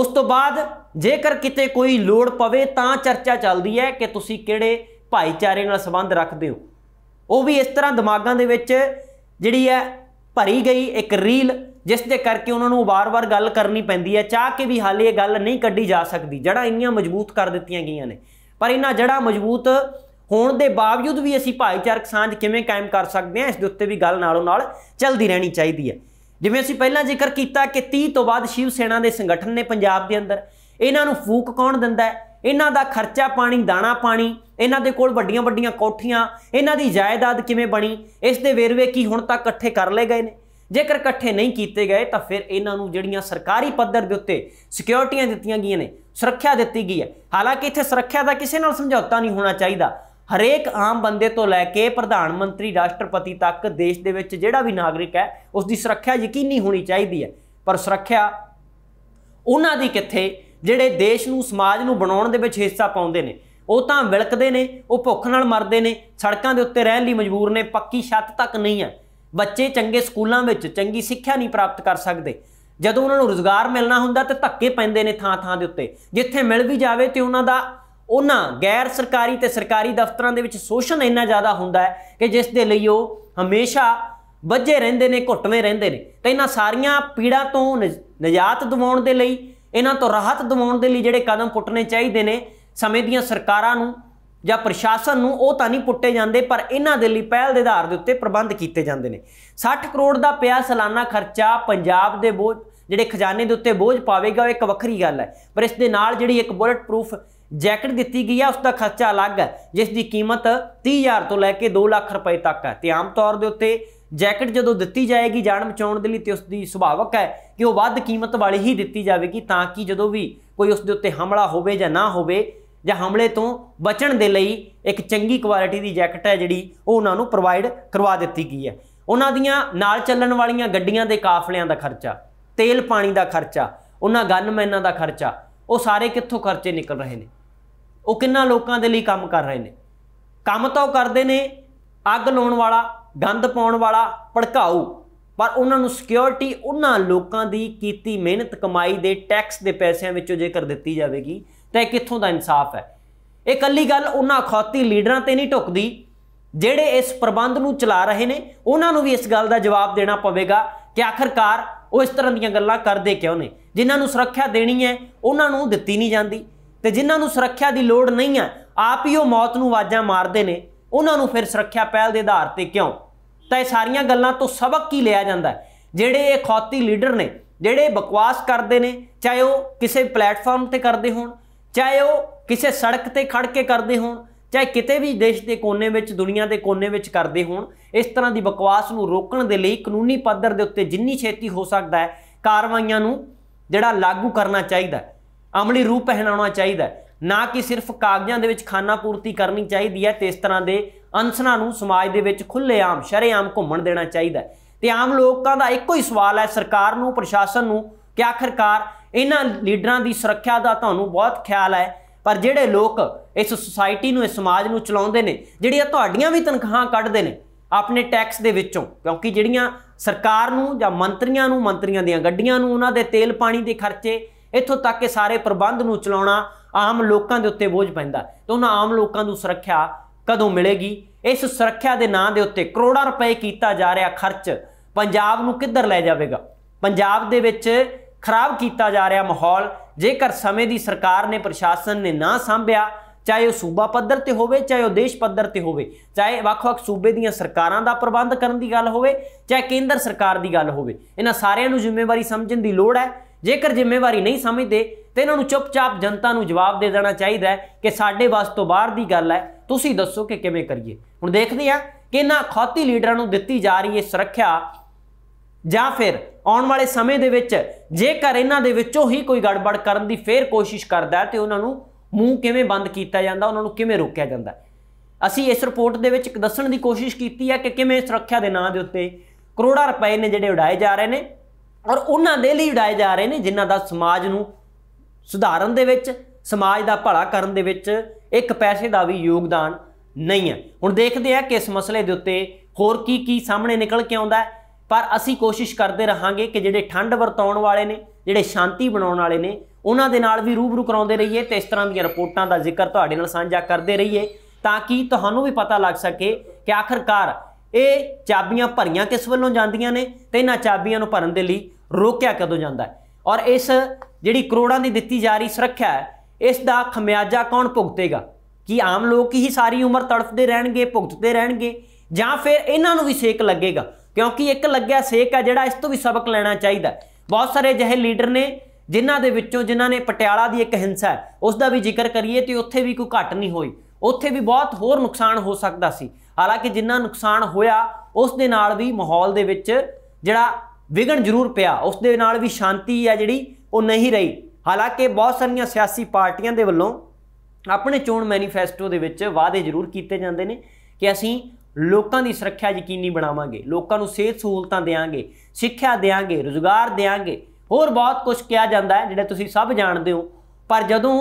ਉਸ ਤੋਂ ਬਾਅਦ ਜੇਕਰ ਕਿਤੇ ਕੋਈ ਲੋੜ ਪਵੇ ਤਾਂ ਚਰਚਾ ਚੱਲਦੀ ਹੈ ਕਿ ਤੁਸੀਂ ਕਿਹੜੇ ਭਾਈਚਾਰੇ ਨਾਲ ਸੰਬੰਧ ਰੱਖਦੇ ਹੋ ਉਹ ਵੀ ਇਸ ਤਰ੍ਹਾਂ ਦਿਮਾਗਾਂ ਦੇ ਵਿੱਚ ਜਿਹੜੀ ਹੈ ਭਰੀ ਗਈ ਇੱਕ ਰੀਲ ਜਿਸ ਦੇ ਕਰਕੇ ਉਹਨਾਂ ਨੂੰ ਵਾਰ-ਵਾਰ ਗੱਲ ਕਰਨੀ ਪੈਂਦੀ ਹੈ ਚਾਹ ਕੇ ਵੀ ਹਾਲੇ ਇਹ ਗੱਲ ਨਹੀਂ ਕੱਢੀ ਜਾ ਸਕਦੀ ਜੜਾਂ ਇੰਨੀਆਂ ਮਜ਼ਬੂਤ ਕਰ ਦਿੱਤੀਆਂ ਗਈਆਂ ਨੇ ਪਰ ਇਹਨਾਂ ਜੜਾਂ ਮਜ਼ਬੂਤ ਹੋਣ ਦੇ ਬਾਵਜੂਦ ਵੀ ਅਸੀਂ ਭਾਈਚਾਰਕ ਸਾਂਝ ਕਿਵੇਂ ਕਾਇਮ ਕਰ ਸਕਦੇ ਹਾਂ ਇਸ ਦੇ ਉੱਤੇ ਵੀ ਗੱਲ ਨਾਲੋਂ ਨਾਲ ਚੱਲਦੀ ਰਹਿਣੀ ਚਾਹੀਦੀ ਹੈ ਜਿਵੇਂ ਅਸੀਂ ਪਹਿਲਾਂ ਜ਼ਿਕਰ ਕੀਤਾ ਕਿ 30 ਤੋਂ ਬਾਅਦ ਸ਼ਿਵ ਸੈਨਾ ਦੇ ਸੰਗਠਨ ਨੇ ਪੰਜਾਬ ਦੇ ਅੰਦਰ ਇਹਨਾਂ ਨੂੰ ਫੂਕ ਕੌਣ ਦਿੰਦਾ ਹੈ ਇਹਨਾਂ ਦਾ ਖਰਚਾ ਪਾਣੀ ਦਾਣਾ ਪਾਣੀ ਇਹਨਾਂ ਦੇ ਕੋਲ ਵੱਡੀਆਂ ਵੱਡੀਆਂ ਕੋਠੀਆਂ ਇਹਨਾਂ ਦੀ ਜਾਇਦਾਦ ਕਿਵੇਂ ਬਣੀ ਇਸ ਦੇ ਵੇਰਵੇ ਕੀ ਹੁਣ ਤੱਕ ਇਕੱਠੇ ਕਰ ਲਏ ਗਏ ਨੇ ਜੇਕਰ ਇਕੱਠੇ ਨਹੀਂ ਕੀਤੇ ਗਏ ਤਾਂ ਫਿਰ ਇਹਨਾਂ ਨੂੰ ਜਿਹੜੀਆਂ ਸਰਕਾਰੀ ਪੱਧਰ ਦੇ ਉੱਤੇ ਸਿਕਿਉਰਟੀਆਂ ਦਿੱਤੀਆਂ ਗਈਆਂ ਨੇ ਸੁਰੱਖਿਆ ਦਿੱਤੀ ਗਈ ਹੈ ਹਾਲਾਂਕਿ ਇੱਥੇ ਸੁਰੱਖਿਆ ਦਾ ਕਿਸੇ ਨਾਲ ਸਮਝੌਤਾ ਨਹੀਂ ਹੋਣਾ ਚਾਹੀਦਾ ਹਰੇਕ ਆਮ ਬੰਦੇ ਤੋਂ ਲੈ ਕੇ ਪ੍ਰਧਾਨ ਮੰਤਰੀ ਰਾਸ਼ਟਰਪਤੀ ਤੱਕ ਦੇਸ਼ ਦੇ ਵਿੱਚ ਜਿਹੜਾ ਵੀ ਨਾਗਰਿਕ ਹੈ ਉਸ ਦੀ ਸੁਰੱਖਿਆ ਯਕੀਨੀ ਹੋਣੀ ਚਾਹੀਦੀ ਹੈ ਪਰ ਸੁਰੱਖਿਆ ਉਹਨਾਂ ਦੀ ਕਿੱਥੇ ਜਿਹੜੇ ਦੇਸ਼ ਨੂੰ ਸਮਾਜ ਨੂੰ ਬਣਾਉਣ ਦੇ ਵਿੱਚ ਹਿੱਸਾ ਪਾਉਂਦੇ ਨੇ ਉਹ ਤਾਂ ਵਿਲਕਦੇ ਨੇ ਉਹ ਭੁੱਖ ਨਾਲ ਮਰਦੇ ਨੇ ਸੜਕਾਂ ਦੇ ਉੱਤੇ ਰਹਿਣ ਲਈ ਮਜਬੂਰ ਨੇ ਪੱਕੀ ਛੱਤ ਤੱਕ ਨਹੀਂ ਹੈ ਬੱਚੇ ਚੰਗੇ ਸਕੂਲਾਂ ਵਿੱਚ ਚੰਗੀ ਸਿੱਖਿਆ ਨਹੀਂ ਪ੍ਰਾਪਤ ਕਰ ਸਕਦੇ ਜਦੋਂ ਉਹਨਾਂ ਨੂੰ ਰੋਜ਼ਗਾਰ ਮਿਲਣਾ ਹੁੰਦਾ ਤੇ ਧੱਕੇ ਪੈਂਦੇ ਨੇ ਥਾਂ-ਥਾਂ ਦੇ ਉੱਤੇ ਜਿੱਥੇ ਮਿਲ ਵੀ ਜਾਵੇ ਤੇ ਉਹਨਾਂ ਦਾ ਉਹਨਾਂ ਗੈਰ ਸਰਕਾਰੀ ਤੇ ਸਰਕਾਰੀ ਦਫ਼ਤਰਾਂ ਦੇ ਵਿੱਚ ਸ਼ੋਸ਼ਣ ਇੰਨਾ ਜ਼ਿਆਦਾ ਹੁੰਦਾ ਹੈ ਕਿ ਜਿਸ ਦੇ ਲਈ ਉਹ ਹਮੇਸ਼ਾ ਵੱਜੇ ਰਹਿੰਦੇ ਨੇ ਘੁੱਟਵੇਂ ਰਹਿੰਦੇ ਨੇ ਤੇ ਇਹਨਾਂ ਸਾਰੀਆਂ ਪੀੜਾ ਤੋਂ ਨਜਾਤ ਦਿਵਾਉਣ ਦੇ ਲਈ ਇਹਨਾਂ ਤੋਂ ਰਾਹਤ ਦਿਵਾਉਣ ਦੇ ਲਈ ਜਿਹੜੇ ਕਦਮ ਪੁੱਟਨੇ ਚਾਹੀਦੇ ਨੇ ਸਮੇਂ ਦੀਆਂ ਸਰਕਾਰਾਂ ਨੂੰ ਜਾਂ ਪ੍ਰਸ਼ਾਸਨ ਨੂੰ ਉਹ ਤਾਂ ਨਹੀਂ ਪੁੱਟੇ ਜਾਂਦੇ ਪਰ ਇਹਨਾਂ ਦੇ ਲਈ ਪਹਿਲ ਦੇ ਆਧਾਰ ਦੇ ਉੱਤੇ ਪ੍ਰਬੰਧ ਕੀਤੇ ਜਾਂਦੇ ਨੇ 60 ਕਰੋੜ ਦਾ ਪਿਆ ਸਾਲਾਨਾ ਖਰਚਾ ਪੰਜਾਬ ਦੇ ਬੋਝ ਜਿਹੜੇ ਖਜ਼ਾਨੇ ਦੇ ਉੱਤੇ ਬੋਝ ਪਾਵੇਗਾ ਉਹ ਇੱਕ ਵੱਖਰੀ ਗੱਲ ਹੈ ਪਰ ਇਸ ਦੇ ਨਾਲ ਜਿਹੜੀ ਇੱਕ ਬੁਲਟ ਪ੍ਰੂਫ ਜੈਕਟ ਦਿੱਤੀ ਗਈ ਹੈ ਉਸ ਦਾ ਖਰਚਾ ਅਲੱਗ ਹੈ ਜਿਸ ਦੀ ਕੀਮਤ 30000 ਤੋਂ ਲੈ ਕੇ 2 ਲੱਖ ਰੁਪਏ ਤੱਕ ਹੈ ਤੇ ਆਮ ਤੌਰ ਦੇ ਉੱਤੇ ਜੈਕਟ ਜਦੋਂ ਦਿੱਤੀ ਜਾਏਗੀ ਜਾਨ ਬਚਾਉਣ ਦੇ ਲਈ ਤੇ ਉਸ ਦੀ ਸੁਭਾਵਕ ਹੈ ਕਿ ਉਹ ਵੱਧ ਕੀਮਤ ਵਾਲੀ ਹੀ ਦਿੱਤੀ ਜਾਵੇਗੀ ਤਾਂ ਕਿ ਜਦੋਂ ਵੀ ਕੋਈ ਉਸ ਦੇ ਉੱਤੇ ਹਮਲਾ ਹੋਵੇ ਜਾਂ ਨਾ ਹੋਵੇ ਜਾਂ ਹਮਲੇ ਤੋਂ ਬਚਣ ਦੇ ਲਈ ਇੱਕ ਚੰਗੀ ਕੁਆਲਿਟੀ ਦੀ ਜੈਕਟ ਹੈ ਜਿਹੜੀ ਉਹ ਉਹਨਾਂ ਨੂੰ ਪ੍ਰੋਵਾਈਡ ਕਰਵਾ ਦਿੱਤੀ ਗਈ ਹੈ ਉਹਨਾਂ ਦੀਆਂ ਨਾਲ ਚੱਲਣ ਵਾਲੀਆਂ ਗੱਡੀਆਂ ਦੇ ਕਾਫਲਿਆਂ ਦਾ ਖਰਚਾ ਤੇਲ ਪਾਣੀ ਦਾ ਖਰਚਾ ਉਹਨਾਂ ਗਨਮੈਨਾਂ ਦਾ ਖਰਚਾ ਉਹ ਸਾਰੇ ਕਿੱਥੋਂ ਖਰਚੇ ਨਿਕਲ ਰਹੇ ਨੇ ਉਹ ਕਿੰਨਾ ਲੋਕਾਂ ਦੇ ਲਈ ਕੰਮ ਕਰ ਰਹੇ ਨੇ ਕੰਮ ਤਾਂ ਉਹ ਕਰਦੇ ਨੇ ਅੱਗ ਲਾਉਣ ਵਾਲਾ ਗੰਦ ਪਾਉਣ ਵਾਲਾ ਭੜਕਾਊ ਪਰ ਉਹਨਾਂ ਨੂੰ ਸਿਕਿਉਰਿਟੀ ਉਹਨਾਂ ਲੋਕਾਂ ਦੀ ਕੀਤੀ ਮਿਹਨਤ ਕਮਾਈ ਦੇ ਟੈਕਸ ਦੇ ਪੈਸਿਆਂ ਵਿੱਚੋਂ ਜੇਕਰ ਦਿੱਤੀ ਜਾਵੇਗੀ ਤੇ ਕਿੱਥੋਂ ਦਾ ਇਨਸਾਫ ਹੈ ਇਹ ਕੱਲੀ ਗੱਲ ਉਹਨਾਂ ਖੌਤੀ ਲੀਡਰਾਂ ਤੇ ਨਹੀਂ ਟੁੱਕਦੀ ਜਿਹੜੇ ਇਸ ਪ੍ਰਬੰਧ ਨੂੰ ਚਲਾ ਰਹੇ ਨੇ ਉਹਨਾਂ ਨੂੰ ਵੀ ਇਸ ਗੱਲ ਦਾ ਜਵਾਬ ਦੇਣਾ ਪਵੇਗਾ ਕਿ ਆਖਰਕਾਰ ਉਹ ਇਸ ਤਰ੍ਹਾਂ ਦੀਆਂ ਗੱਲਾਂ ਕਰਦੇ ਕਿਉਂ ਨੇ ਜਿਨ੍ਹਾਂ ਨੂੰ ਸੁਰੱਖਿਆ ਦੇਣੀ ਹੈ ਉਹਨਾਂ ਨੂੰ ਦਿੱਤੀ ਨਹੀਂ ਜਾਂਦੀ ਤੇ ਜਿਨ੍ਹਾਂ ਨੂੰ ਸੁਰੱਖਿਆ ਦੀ ਲੋੜ ਨਹੀਂ ਹੈ ਆਪ ਹੀ ਉਹ ਮੌਤ ਨੂੰ ਆਵਾਜ਼ਾਂ ਮਾਰਦੇ ਨੇ ਉਹਨਾਂ ਨੂੰ ਫਿਰ ਸੁਰੱਖਿਆ ਪਹਿਲ ਦੇ ਆਧਾਰ ਤੇ ਕਿਉਂ ਤਾਂ ਇਹ ਸਾਰੀਆਂ ਗੱਲਾਂ ਤੋਂ ਸਬਕ ਕੀ ਲਿਆ ਜਾਂਦਾ ਜਿਹੜੇ ਇਹ ਖੌਤੀ ਲੀਡਰ ਨੇ ਜਿਹੜੇ ਬਕਵਾਸ ਕਰਦੇ ਨੇ ਚਾਹੇ ਉਹ ਕਿਸੇ ਪਲੇਟਫਾਰਮ ਤੇ ਕਰਦੇ ਹੋਣ ਚਾਹੇ ਉਹ ਕਿਸੇ ਸੜਕ ਤੇ ਖੜ ਕੇ ਕਰਦੇ ਹੋਣ ਚਾਹੇ ਕਿਤੇ ਵੀ ਦੇਸ਼ ਦੇ ਕੋਨੇ ਵਿੱਚ ਦੁਨੀਆ ਦੇ ਕੋਨੇ ਵਿੱਚ ਕਰਦੇ ਹੋਣ ਇਸ ਤਰ੍ਹਾਂ ਦੀ ਬਕਵਾਸ ਨੂੰ ਰੋਕਣ ਦੇ ਲਈ ਕਾਨੂੰਨੀ ਪੱਧਰ ਦੇ ਉੱਤੇ ਜਿੰਨੀ ਛੇਤੀ ਹੋ ਸਕਦਾ ਹੈ ਕਾਰਵਾਈਆਂ ਨੂੰ ਜਿਹੜਾ ਲਾਗੂ ਕਰਨਾ ਚਾਹੀਦਾ ਹੈ ਅਮਲੀ ਰੂਪ ਪਹਿਨਾਉਣਾ ਚਾਹੀਦਾ ਹੈ ਨਾ ਕਿ ਸਿਰਫ ਕਾਗਜ਼ਾਂ ਦੇ ਵਿੱਚ ਖਾਨਾ ਪੂਰਤੀ ਕਰਨੀ ਚਾਹੀਦੀ ਹੈ ਤੇ ਇਸ ਤਰ੍ਹਾਂ ਦੇ ਅੰਸਨਾ ਨੂੰ ਸਮਾਜ ਦੇ ਵਿੱਚ ਖੁੱਲ੍ਹੇਆਮ ਸ਼ਰੇਆਮ ਘੁੰਮਣ ਦੇਣਾ ਚਾਹੀਦਾ ਤੇ ਆਮ ਲੋਕਾਂ ਦਾ ਇੱਕੋ ਹੀ ਸਵਾਲ ਹੈ ਸਰਕਾਰ ਨੂੰ ਪ੍ਰਸ਼ਾਸਨ ਨੂੰ ਕਿ ਆਖਰਕਾਰ ਇਹਨਾਂ ਲੀਡਰਾਂ ਦੀ ਸੁਰੱਖਿਆ ਦਾ ਤੁਹਾਨੂੰ ਬਹੁਤ ਖਿਆਲ ਹੈ ਪਰ ਜਿਹੜੇ ਲੋਕ ਇਸ ਸੁਸਾਇਟੀ ਨੂੰ ਇਸ ਸਮਾਜ ਨੂੰ ਚਲਾਉਂਦੇ ਨੇ ਜਿਹੜੀਆਂ ਤੁਹਾਡੀਆਂ ਵੀ ਤਨਖਾਹਾਂ ਕੱਢਦੇ ਨੇ ਆਪਣੇ ਟੈਕਸ ਦੇ ਵਿੱਚੋਂ ਕਿਉਂਕਿ ਜਿਹੜੀਆਂ ਸਰਕਾਰ ਨੂੰ ਜਾਂ ਮੰਤਰੀਆਂ ਨੂੰ ਮੰਤਰੀਆਂ ਦੀਆਂ ਗੱਡੀਆਂ ਨੂੰ ਉਹਨਾਂ ਦੇ ਤੇਲ ਪਾਣੀ ਦੇ ਖਰਚੇ ਇੱਥੋਂ ਤੱਕ ਕਿ ਸਾਰੇ ਪ੍ਰਬੰਧ ਨੂੰ ਚਲਾਉਣਾ ਆਮ ਲੋਕਾਂ ਦੇ ਉੱਤੇ ਬੋਝ ਪੈਂਦਾ ਤੇ ਉਹਨਾਂ ਆਮ ਲੋਕਾਂ ਨੂੰ ਸੁਰੱਖਿਆ ਕਦੋਂ ਮਿਲੇਗੀ ਇਸ ਸੁਰੱਖਿਆ ਦੇ ਨਾਂ ਦੇ ਉੱਤੇ ਕਰੋੜਾਂ ਰੁਪਏ ਕੀਤਾ ਜਾ ਰਿਹਾ ਖਰਚ ਪੰਜਾਬ ਨੂੰ ਕਿੱਧਰ ਲੈ ਜਾਵੇਗਾ ਪੰਜਾਬ ਦੇ ਵਿੱਚ ਖਰਾਬ ਕੀਤਾ ਜਾ ਰਿਹਾ ਮਾਹੌਲ ਜੇਕਰ ਸਮੇਂ ਦੀ ਸਰਕਾਰ ਨੇ ਪ੍ਰਸ਼ਾਸਨ ਨੇ ਨਾ ਸੰਭਿਆ ਚਾਹੇ ਉਹ ਸੂਬਾ ਪੱਧਰ ਤੇ ਹੋਵੇ ਚਾਹੇ ਉਹ ਦੇਸ਼ ਪੱਧਰ ਤੇ ਹੋਵੇ ਚਾਹੇ ਵੱਖ-ਵੱਖ ਸੂਬੇ ਦੀਆਂ ਸਰਕਾਰਾਂ ਦਾ ਪ੍ਰਬੰਧ ਕਰਨ ਦੀ ਗੱਲ ਹੋਵੇ ਚਾਹੇ ਕੇਂਦਰ ਸਰਕਾਰ ਦੀ ਗੱਲ ਹੋਵੇ ਇਹਨਾਂ ਸਾਰਿਆਂ ਨੂੰ ਜ਼ਿੰਮੇਵਾਰੀ ਸਮਝਣ ਦੀ ਲੋੜ ਹੈ ਜੇਕਰ ਜ਼ਿੰਮੇਵਾਰੀ ਨਹੀਂ ਸਮਝਦੇ ਤੇ ਇਹਨਾਂ ਨੂੰ ਚੁੱਪਚਾਪ ਜਨਤਾ ਨੂੰ ਜਵਾਬ ਦੇ ਦੇਣਾ ਚਾਹੀਦਾ ਹੈ ਕਿ ਸਾਡੇ ਵੱਸ ਤੋਂ ਬਾਹਰ ਦੀ ਗੱਲ ਹੈ ਤੁਸੀਂ ਦੱਸੋ ਕਿ ਕਿਵੇਂ ਕਰੀਏ ਹੁਣ ਦੇਖਦੇ ਹਾਂ ਕਿ ਇਹਨਾਂ ਖੌਤੀ ਲੀਡਰਾਂ ਨੂੰ ਦਿੱਤੀ ਜਾ ਰਹੀ ਹੈ ਸੁਰੱਖਿਆ ਜਾਂ ਫਿਰ ਆਉਣ ਵਾਲੇ ਸਮੇਂ ਦੇ ਵਿੱਚ ਜੇਕਰ ਇਹਨਾਂ ਦੇ ਵਿੱਚੋਂ ਹੀ ਕੋਈ ਗੜਬੜ ਕਰਨ ਦੀ ਫੇਰ ਕੋਸ਼ਿਸ਼ ਕਰਦਾ ਤੇ ਉਹਨਾਂ ਨੂੰ ਮੂੰਹ ਕਿਵੇਂ ਬੰਦ ਕੀਤਾ ਜਾਂਦਾ ਉਹਨਾਂ ਨੂੰ ਕਿਵੇਂ ਰੋਕਿਆ ਜਾਂਦਾ ਅਸੀਂ ਇਸ ਰਿਪੋਰਟ ਦੇ ਵਿੱਚ ਦੱਸਣ ਦੀ ਕੋਸ਼ਿਸ਼ ਕੀਤੀ ਹੈ ਕਿ ਕਿਵੇਂ ਸੁਰੱਖਿਆ ਦੇ ਨਾਂ ਦੇ ਉੱਤੇ ਕਰੋੜਾਂ ਰੁਪਏ ਨੇ ਜਿਹੜੇ ਉਡਾਏ ਜਾ ਰਹੇ ਨੇ ਔਰ ਉਹਨਾਂ ਦੇ ਲਈ ਉਡਾਏ ਜਾ ਰਹੇ ਨੇ ਜਿਨ੍ਹਾਂ ਦਾ ਸਮਾਜ ਨੂੰ ਸੁਧਾਰਨ ਦੇ ਵਿੱਚ ਸਮਾਜ ਦਾ ਭਲਾ ਕਰਨ ਦੇ ਵਿੱਚ ਇੱਕ ਪੈਸੇ ਦਾ ਵੀ ਯੋਗਦਾਨ ਨਹੀਂ ਹੈ ਹੁਣ ਦੇਖਦੇ ਆ ਕਿ ਇਸ ਮਸਲੇ ਦੇ ਉੱਤੇ ਹੋਰ ਕੀ ਕੀ ਸਾਹਮਣੇ ਨਿਕਲ ਕੇ ਆਉਂਦਾ ਹੈ ਪਰ ਅਸੀਂ ਕੋਸ਼ਿਸ਼ ਕਰਦੇ ਰਹਾਂਗੇ ਕਿ ਜਿਹੜੇ ਠੰਡ ਵਰਤਾਉਣ ਵਾਲੇ ਨੇ ਜਿਹੜੇ ਸ਼ਾਂਤੀ ਬਣਾਉਣ ਵਾਲੇ ਨੇ ਉਹਨਾਂ ਦੇ ਨਾਲ ਵੀ ਰੂਬਰੂ ਕਰਾਉਂਦੇ ਰਹੀਏ ਤੇ ਇਸ ਤਰ੍ਹਾਂ ਦੀਆਂ ਰਿਪੋਰਟਾਂ ਦਾ ਜ਼ਿਕਰ ਤੁਹਾਡੇ ਨਾਲ ਸਾਂਝਾ ਕਰਦੇ ਰਹੀਏ ਤਾਂ ਕਿ ਤੁਹਾਨੂੰ ਵੀ ਪਤਾ ਲੱਗ ਸਕੇ ਕਿ ਆਖਰਕਾਰ ਇਹ ਚਾਬੀਆਂ ਭਰੀਆਂ ਕਿਸ ਵੱਲੋਂ ਜਾਂਦੀਆਂ ਨੇ ਤੇ ਇਹਨਾਂ ਚਾਬੀਆਂ ਨੂੰ ਭਰਨ ਦੇ ਲਈ ਰੋਕਿਆ ਕਦੋਂ ਜਾਂਦਾ ਹੈ ਔਰ ਇਸ ਜਿਹੜੀ ਕਰੋੜਾਂ ਦੀ ਦਿੱਤੀ ਜਾ ਰਹੀ ਸੁਰੱਖਿਆ ਹੈ ਇਸ ਦਾ ਖਮਿਆਜਾ ਕੌਣ ਭੁਗਤੇਗਾ ਕੀ ਆਮ ਲੋਕ ਹੀ ਸਾਰੀ ਉਮਰ ਤੜਫਦੇ ਰਹਿਣਗੇ ਭੁਗਤਦੇ ਰਹਿਣਗੇ ਜਾਂ ਫਿਰ ਇਹਨਾਂ ਨੂੰ ਵੀ ਸੇਕ ਲੱਗੇਗਾ ਕਿਉਂਕਿ ਇੱਕ ਲੱਗਿਆ ਸੇਕ ਆ ਜਿਹੜਾ ਇਸ ਤੋਂ ਵੀ ਸਬਕ ਲੈਣਾ ਚਾਹੀਦਾ ਬਹੁਤ ਸਾਰੇ ਜਿਹੇ ਲੀਡਰ ਨੇ ਜਿਨ੍ਹਾਂ ਦੇ ਵਿੱਚੋਂ ਜਿਨ੍ਹਾਂ ਨੇ ਪਟਿਆਲਾ ਦੀ ਇੱਕ ਹਿੰਸਾ ਉਸ ਦਾ ਵੀ ਜ਼ਿਕਰ ਕਰੀਏ ਤੇ ਉੱਥੇ ਵੀ ਕੋਈ ਘਟ ਨਹੀਂ ਹੋਈ ਉੱਥੇ ਵੀ ਬਹੁਤ ਹੋਰ ਨੁਕਸਾਨ ਹੋ ਸਕਦਾ ਸੀ ਹਾਲਾਂਕਿ ਜਿੰਨਾ ਨੁਕਸਾਨ ਹੋਇਆ ਉਸ ਦੇ ਨਾਲ ਵੀ ਮਾਹੌਲ ਦੇ ਵਿੱਚ ਜਿਹੜਾ ਵਿਗਣ ਜ਼ਰੂਰ ਪਿਆ ਉਸ ਦੇ ਨਾਲ ਵੀ ਸ਼ਾਂਤੀ ਆ ਜਿਹੜੀ ਉਹ ਨਹੀਂ ਰਹੀ ਹਾਲਾਂਕਿ ਬਹੁਤ ਸਾਰੀਆਂ ਸਿਆਸੀ ਪਾਰਟੀਆਂ ਦੇ ਵੱਲੋਂ ਆਪਣੇ ਚੋਣ ਮੈਨੀਫੈਸਟੋ ਦੇ ਵਿੱਚ ਵਾਅਦੇ ਜ਼ਰੂਰ ਕੀਤੇ ਜਾਂਦੇ ਨੇ ਕਿ ਅਸੀਂ ਲੋਕਾਂ ਦੀ ਸੁਰੱਖਿਆ ਯਕੀਨੀ ਬਣਾਵਾਂਗੇ ਲੋਕਾਂ ਨੂੰ ਸਿਹਤ ਸਹੂਲਤਾਂ ਦੇਵਾਂਗੇ ਸਿੱਖਿਆ ਦੇਵਾਂਗੇ ਰੋਜ਼ਗਾਰ ਦੇਵਾਂਗੇ ਹੋਰ ਬਹੁਤ ਕੁਝ ਕਿਹਾ ਜਾਂਦਾ ਹੈ ਜਿਹੜੇ ਤੁਸੀਂ ਸਭ ਜਾਣਦੇ ਹੋ ਪਰ ਜਦੋਂ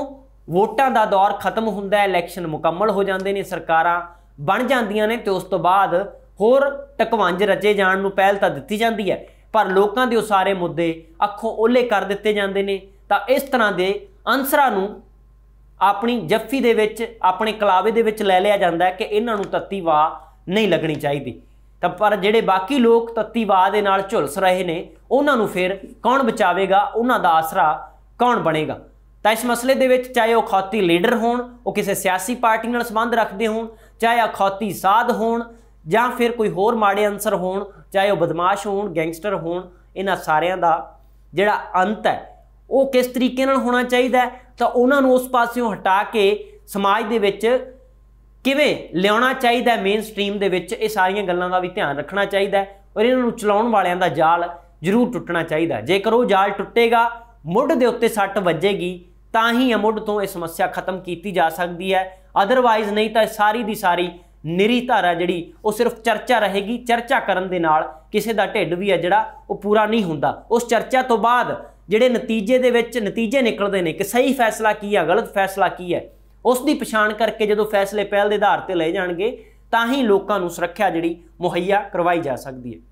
ਵੋਟਾਂ ਦਾ ਦੌਰ ਖਤਮ ਹੁੰਦਾ ਹੈ ਇਲੈਕਸ਼ਨ ਮੁਕੰਮਲ ਹੋ ਜਾਂਦੇ ਨੇ ਸਰਕਾਰਾਂ ਬਣ ਜਾਂਦੀਆਂ ਨੇ ਤੇ ਉਸ ਤੋਂ ਬਾਅਦ ਹੋਰ ਟਕਵੰਜ ਰਚੇ ਜਾਣ ਨੂੰ ਪਹਿਲ ਤਾਂ ਦਿੱਤੀ ਜਾਂਦੀ ਹੈ ਪਰ ਲੋਕਾਂ ਦੇ ਉਹ ਸਾਰੇ ਮੁੱਦੇ ਅੱਖੋਂ ਓਲੇ ਕਰ ਦਿੱਤੇ ਜਾਂਦੇ ਨੇ ਤਾਂ ਇਸ ਤਰ੍ਹਾਂ ਦੇ ਅੰਸਰਾਂ ਨੂੰ ਆਪਣੀ ਜੱਫੀ ਦੇ ਵਿੱਚ ਆਪਣੇ ਕਲਾਵੇ ਦੇ ਵਿੱਚ ਲੈ ਲਿਆ ਜਾਂਦਾ ਹੈ ਕਿ ਇਹਨਾਂ ਨੂੰ ਤੱਤੀ ਵਾ ਨਹੀਂ ਲੱਗਣੀ ਚਾਹੀਦੀ ਤਾਂ ਪਰ ਜਿਹੜੇ ਬਾਕੀ ਲੋਕ ਤੱਤੀਵਾਦ ਦੇ ਨਾਲ ਝੁਲਸ ਰਹੇ ਨੇ ਉਹਨਾਂ ਨੂੰ ਫਿਰ ਕੌਣ ਬਚਾਵੇਗਾ ਉਹਨਾਂ ਦਾ ਆਸਰਾ ਕੌਣ ਬਣੇਗਾ ਤਾਂ ਇਸ ਮਸਲੇ ਦੇ ਵਿੱਚ ਚਾਹੇ ਉਹ ਖੌਤੀ ਲੀਡਰ ਹੋਣ ਉਹ ਕਿਸੇ ਸਿਆਸੀ ਪਾਰਟੀ ਨਾਲ ਸੰਬੰਧ ਰੱਖਦੇ ਹੋਣ ਚਾਹੇ ਖੌਤੀ ਸਾਧ ਹੋਣ ਜਾਂ ਫਿਰ ਕੋਈ ਹੋਰ ਮਾੜੇ ਅੰਸਰ ਹੋਣ ਚਾਹੇ ਉਹ ਬਦਮਾਸ਼ ਹੋਣ ਗੈਂਗਸਟਰ ਹੋਣ ਇਹਨਾਂ ਸਾਰਿਆਂ ਦਾ ਜਿਹੜਾ ਅੰਤ ਹੈ ਉਹ ਕਿਸ ਤਰੀਕੇ ਨਾਲ ਹੋਣਾ ਚਾਹੀਦਾ ਤਾਂ ਉਹਨਾਂ ਨੂੰ ਉਸ ਪਾਸਿਓਂ ਹਟਾ ਕੇ ਸਮਾਜ ਦੇ ਵਿੱਚ ਕਿਵੇਂ ਲਿਆਉਣਾ ਚਾਹੀਦਾ ਮੇਨ ਸਟ੍ਰੀਮ ਦੇ ਵਿੱਚ ਇਹ ਸਾਰੀਆਂ ਗੱਲਾਂ ਦਾ ਵੀ ਧਿਆਨ ਰੱਖਣਾ ਚਾਹੀਦਾ ਔਰ ਇਹਨਾਂ ਨੂੰ ਚਲਾਉਣ ਵਾਲਿਆਂ ਦਾ ਜਾਲ ਜ਼ਰੂਰ ਟੁੱਟਣਾ ਚਾਹੀਦਾ ਜੇਕਰ ਉਹ ਜਾਲ ਟੁੱਟੇਗਾ ਮੁੱਢ ਦੇ ਉੱਤੇ ਸੱਟ ਵੱਜੇਗੀ ਤਾਂ ਹੀ ਇਹ ਮੁੱਢ ਤੋਂ ਇਹ ਸਮੱਸਿਆ ਖਤਮ ਕੀਤੀ ਜਾ ਸਕਦੀ ਹੈ ਅਦਰਵਾਇਜ਼ ਨਹੀਂ ਤਾਂ ਸਾਰੀ ਦੀ ਸਾਰੀ ਨਿਰੀ ਧਾਰਾ ਜਿਹੜੀ ਉਹ ਸਿਰਫ ਚਰਚਾ ਰਹੇਗੀ ਚਰਚਾ ਕਰਨ ਦੇ ਨਾਲ ਕਿਸੇ ਦਾ ਢਿੱਡ ਵੀ ਹੈ ਜਿਹੜਾ ਉਹ ਪੂਰਾ ਨਹੀਂ ਹੁੰਦਾ ਉਸ ਚਰਚਾ ਤੋਂ ਬਾਅਦ ਜਿਹੜੇ ਨਤੀਜੇ ਦੇ ਵਿੱਚ ਨਤੀਜੇ ਨਿਕਲਦੇ ਨੇ ਕਿ ਸਹੀ ਫੈਸਲਾ ਕੀ ਹੈ ਗਲਤ ਫੈਸਲਾ ਕੀ ਹੈ ਉਸ ਦੀ ਪਛਾਣ ਕਰਕੇ ਜਦੋਂ ਫੈਸਲੇ ਪਹਿਲ ਦੇ ਆਧਾਰ ਤੇ ਲਏ ਜਾਣਗੇ ਤਾਂ ਹੀ ਲੋਕਾਂ ਨੂੰ ਸੁਰੱਖਿਆ ਜਿਹੜੀ ਮੁਹੱਈਆ ਕਰਵਾਈ ਜਾ ਸਕਦੀ ਹੈ